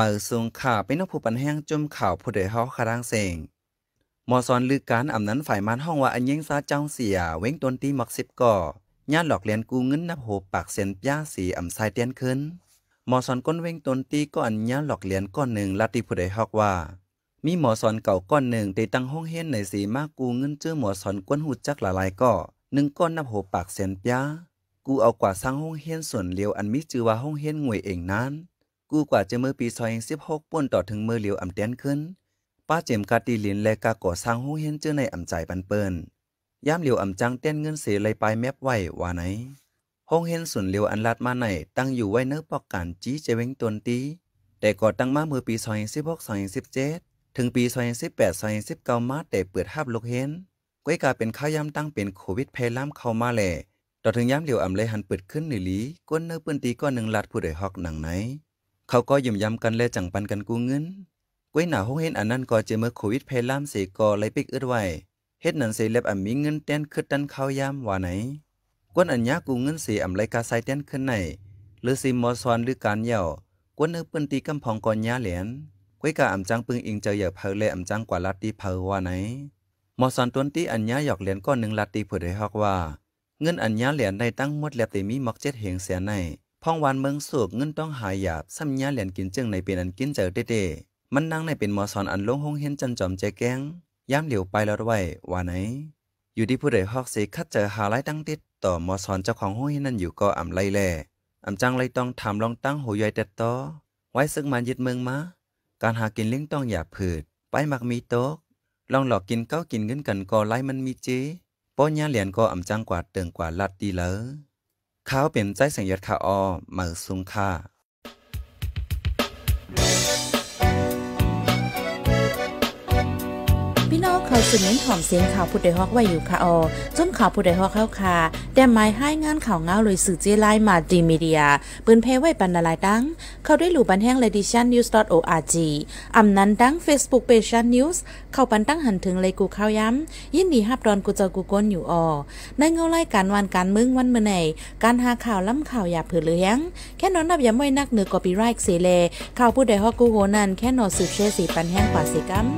มาอสูงข่าเป็นนกผู้ปันแห้งจุ่มข่าวผู้เดือเฮาคารางเสงมอซอนลือการอ่ำนั้นฝ่ายมันห้องว่าอันยย่งซาเจ้าเสียเว้งตนตีมักสิบก่อญาติหลอกเลียนกูเงินนับโหปากเสียนป้าสีอ่ำสายเตียนขึ้นมอสอนก้นเว้งตนตีก้อนญาหลอกเลียนก้อนหนึ่งลาติผู้เดฮอกว่า มีหมอสอนเก่าก้อนหนึ่งได้ตั้งห้องเฮียนในสีมากกูเงินเจอหมอสอนก้นหูจักหลายก่อหนึ่งก้อนนับโหปากเสียนป้ากูเอากว่าสร้างห้องเฮียนส่วนเลียวอันมิจือว่าห้องเฮียนงวยเองนั้นกู้กว่าจะมือปีซอยสิบหกป่นต่อถึงมือเหลียวอ่ำียนขึ้น ป้าเจมกาตีหลินและกาก่อสร้างห้องเห็นเจอในอ่ำใจปันเปิ้นย่ำเหลียวอ่ำจังเต้นเงินเสียไรไปแมบไหวว่าไหนห้องเห็นสุนเหลียวอันลัดมาไหน ตั้งอยู่ไว้เนื้อปอกการจี้เจวิงตนตี แต่ก่อตั้งมาเมื่อปีซอยสิบหกซอยสิบเจ็ดถึงปีซอยสิบแปดซอยสิบเก้ามาแต่เปิดห้าบลูกเห็นก้อยกาเป็นข้าวยำตั้งเป็นโควิดเพล้ำเข้ามาแหล่ ต่อถึงย้ำเหลียวอ่ำเลยหันเปิดขึ้นหนึ่งลีก้นเนื้อปืนตีก้อนหนึ่งลัดผู้ใดหอกหนังไหนเขาก็ยิ้มย้ำกันและจังปันกันกู้เงินก้วยหนาห้องเห็นอันนั้นก็เจอเมื่อโควิดเพลามเสกอไลปิกอึดไว้เฮ็ดนั่นเสียเล็บอ่ำมีเงินแต้นขึ้นตันเข้ายามว่าไหนกวนอัญญากูเงินเสียอ่ำไรกาไซแต้นขึ้นไหนหรือซิมมอซอนหรือการเย่ากวนเนื้อปืนตีกำพองก่อนยาเหลียนก้วยกาอ่ำจังปึงอิงเจออย่าเพลเละอ่ำจังกว่าลัดตีเพลว่าไหนมอซอนต้นตีอัญญาหยอกเหรียญก้อนหนึ่งลัดตีเผื่อได้ฮอกว่า เงินอัญญาเหรียญในตั้งมดแลบแต่มีมักเจ็ดเหงเสียในพองวันเมืองสูกเงินต้องหายหยาบซ้ำยาเหรียญกินจึงในเป็นอันกินเจอเด้ๆมันนั่งในเป็นหมอสอนอันลงห้องเห็นจันจอมแจแกงย้ำเหลียวไปแล้วไว้ว่าไหน อยู่ที่ผู้ใดฮอกเสคัดเจอหาไรตั้งติด ต่อหมอสอนเจ้าของห้องเห็นนั่นอยู่ก็อ่ำไล่แล่อ่ำจังไรต้องทำลองตั้งหูใหญ่แต่ต่อ ไว้ซึ่งมันยึดเมืองมา การหากินเลี้ยงต้องหยาบผืดไปมักมีโต๊ะลองหลอกกินเก้ากินเงินกันก็ไรมันมีเจป้อนยาเหรียญก็อ่ำจังกว่าเติงกว่าลัดดีเลยข้าวเป็นใจสังยดข้าอ้อมาซุงค่าพี่น้องเขาสืบเน้นหอมเสียงข่าวผู้ใดฮอกไว้อยู่ค่ะออจนข่าวผู้ใดฮอกเข้าค่ะแต่หมายให้งานข่าวเงาเลยสื่อเจไลมาดีมีเดียปืนเพไว้ปันนาลายดังเขาได้หลู่บันแห้งเลดิชันนิวส์ .org อำนั้นดังเฟซบุ๊กเพจชันนิวส์เข้าปันตั้งหันถึงเลยกูข้าวย้ำ ยินดีฮับดอนกูเจอกูก้นอยู่อ๋อในเงาไล่การวันการมึงวันเมื่อไห่การหาข่าวล้ำข่าวอย่าเผือเลี้ยงแค่นอนนับอย่าไม่นักเหนือกอปีไรค์เสเลข่าวผู้ใดฮอกกูโหนันแค่นอนสืบเชสีปันแห้งกว่าสีกัม